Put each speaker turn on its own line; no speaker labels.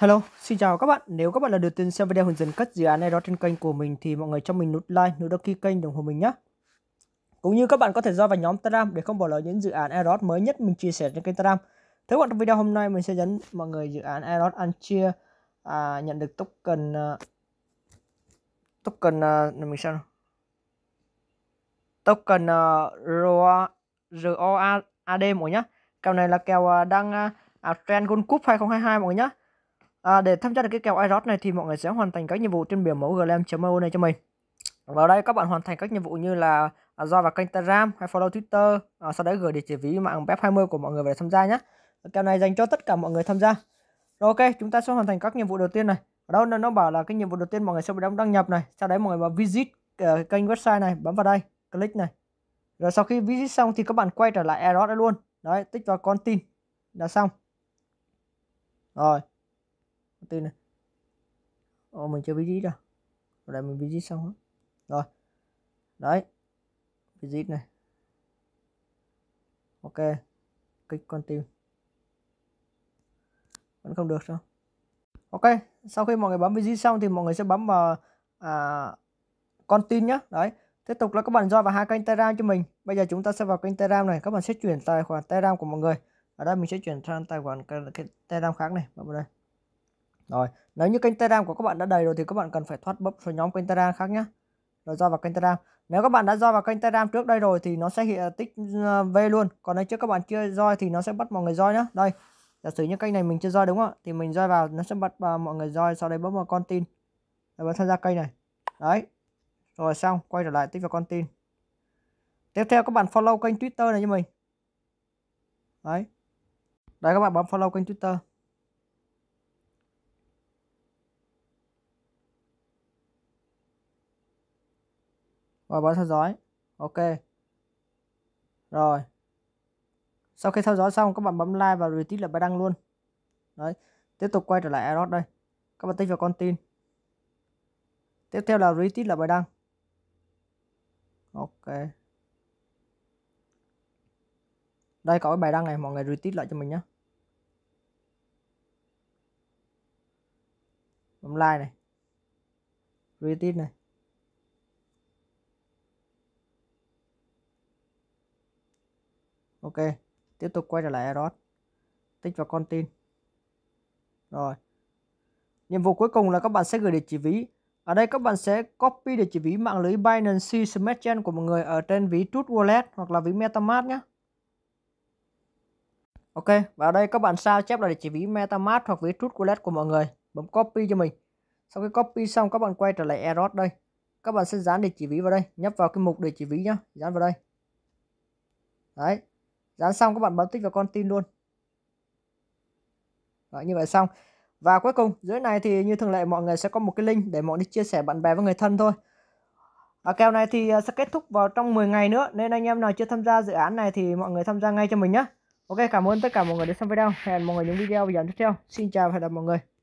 Hello, xin chào các bạn. Nếu các bạn là đầu tiên xem video hướng dẫn cất dự án này đó trên kênh của mình thì mọi người cho mình nút like, nút đăng ký kênh ủng hộ mình nhé. Cũng như các bạn có thể ra vào nhóm Telegram để không bỏ lỡ những dự án Eros mới nhất mình chia sẻ trên kênh Telegram. Thế bạn trong video hôm nay mình sẽ dẫn mọi người dự án Eros ăn chia à, nhận được token uh, token uh, mình sao nào? token uh, mọi nhá. Kèo này là kèo uh, đang uh, trend Gold Cup 2022 mọi người nhá À, để tham gia được cái kèo iRod này thì mọi người sẽ hoàn thành các nhiệm vụ trên biểu mẫu glam io này cho mình. Vào đây các bạn hoàn thành các nhiệm vụ như là à, do vào kênh Telegram hay follow Twitter, à, sau đấy gửi địa chỉ ví mạng BEP20 của mọi người về tham gia nhé. Kèo này dành cho tất cả mọi người tham gia. Rồi ok, chúng ta sẽ hoàn thành các nhiệm vụ đầu tiên này. Ở đâu nó bảo là cái nhiệm vụ đầu tiên mọi người sẽ phải đăng nhập này, sau đấy mọi người vào visit uh, kênh website này, bấm vào đây, click này. Rồi sau khi visit xong thì các bạn quay trở lại iRod luôn. Đấy, tích vào con tin là xong. Rồi tư này Ồ, mình chưa visit đâu Ở đây mình visit xong hết Rồi Đấy Visit này Ok Kích con tim Vẫn không được sao Ok Sau khi mọi người bấm visit xong thì mọi người sẽ bấm vào à, Con tin nhá Đấy Tiếp tục là các bạn join vào hai kênh Telegram cho mình. Bây giờ chúng ta sẽ vào kênh Telegram này, các bạn sẽ chuyển tài khoản Telegram của mọi người. Ở đây mình sẽ chuyển sang tài khoản cái Telegram khác này, vào đây. Rồi, nếu như kênh Telegram của các bạn đã đầy rồi thì các bạn cần phải thoát bốc số nhóm kênh Telegram khác nhé. Rồi do vào kênh Telegram. Nếu các bạn đã join vào kênh Telegram trước đây rồi thì nó sẽ hiện ờ, tích ờ, V luôn. Còn nếu trước các bạn chưa join thì nó sẽ bắt mọi người join nhá. Đây, giả sử như kênh này mình chưa join đúng không ạ? Thì mình join vào nó sẽ bắt vào ờ, mọi người join sau đấy bấm vào con tin. Rồi bấm tham gia kênh này. Đấy. Rồi xong, quay trở lại tích vào con tin. Tiếp theo các bạn follow kênh Twitter này cho mình. Đấy. Đấy các bạn bấm follow kênh Twitter. và bấm theo dõi ok rồi sau khi theo dõi xong các bạn bấm like và retweet lại bài đăng luôn đấy tiếp tục quay trở lại Aeros đây các bạn tích vào con tin tiếp theo là retweet là bài đăng ok đây có cái bài đăng này mọi người retweet lại cho mình nhé bấm like này retweet này ok tiếp tục quay trở lại Aeros tích vào con tin rồi nhiệm vụ cuối cùng là các bạn sẽ gửi địa chỉ ví ở đây các bạn sẽ copy địa chỉ ví mạng lưới Binance Smart Chain của một người ở trên ví Trust Wallet hoặc là ví MetaMask nhé ok và ở đây các bạn sao chép lại địa chỉ ví MetaMask hoặc ví Trust Wallet của mọi người bấm copy cho mình sau khi copy xong các bạn quay trở lại Eros đây các bạn sẽ dán địa chỉ ví vào đây nhấp vào cái mục địa chỉ ví nhá dán vào đây đấy dán xong các bạn bấm tích vào con tin luôn Đó, như vậy xong và cuối cùng dưới này thì như thường lệ mọi người sẽ có một cái link để mọi người chia sẻ bạn bè với người thân thôi ở kèo này thì à, sẽ kết thúc vào trong 10 ngày nữa nên anh em nào chưa tham gia dự án này thì mọi người tham gia ngay cho mình nhé Ok cảm ơn tất cả mọi người đã xem video hẹn mọi người những video và dẫn tiếp theo xin chào và hẹn gặp mọi người